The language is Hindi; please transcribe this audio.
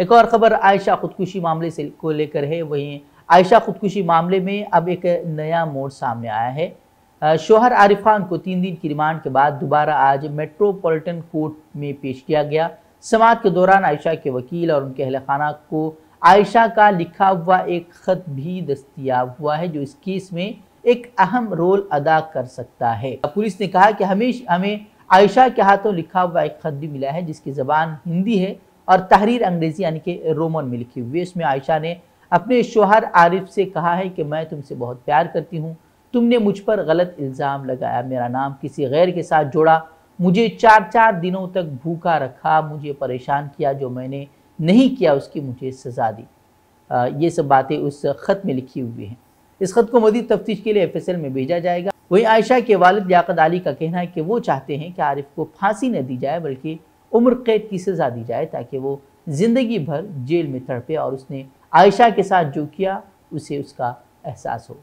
एक और खबर आयशा खुदकुशी मामले से को लेकर है वहीं आयशा खुदकुशी मामले में अब एक नया मोड़ सामने आया है शोहर आरिफ खान को तीन दिन की रिमांड के बाद दोबारा आज मेट्रोपॉलिटन कोर्ट में पेश किया गया समाज के दौरान आयशा के वकील और उनके अहल खाना को आयशा का लिखा हुआ एक ख़त भी दस्तियाब हुआ है जो इस केस में एक अहम रोल अदा कर सकता है पुलिस ने कहा कि हमेशा हमें आयशा के हाथों लिखा हुआ एक ख़त भी मिला है जिसकी ज़बान हिंदी है और तहरीर अंग्रेज़ी यानी कि रोमन में लिखी हुई है इसमें आयशा ने अपने शोहर आरिफ से कहा है कि मैं तुमसे बहुत प्यार करती हूँ तुमने मुझ पर गलत इल्ज़ाम लगाया मेरा नाम किसी गैर के साथ जोड़ा मुझे चार चार दिनों तक भूखा रखा मुझे परेशान किया जो मैंने नहीं किया उसकी मुझे सज़ा दी आ, ये सब बातें उस ख़त में लिखी हुई हैं इस ख़त को मजीद तफ्तीश के लिए एफ में भेजा जाएगा वहीं आयशा के वालद याक़त अली का कहना है कि वो चाहते हैं कि आरिफ को फांसी न दी जाए बल्कि उम्र कैद की सज़ा दी जाए ताकि वो ज़िंदगी भर जेल में तड़पे और उसने आयशा के साथ जो किया उसे उसका एहसास हो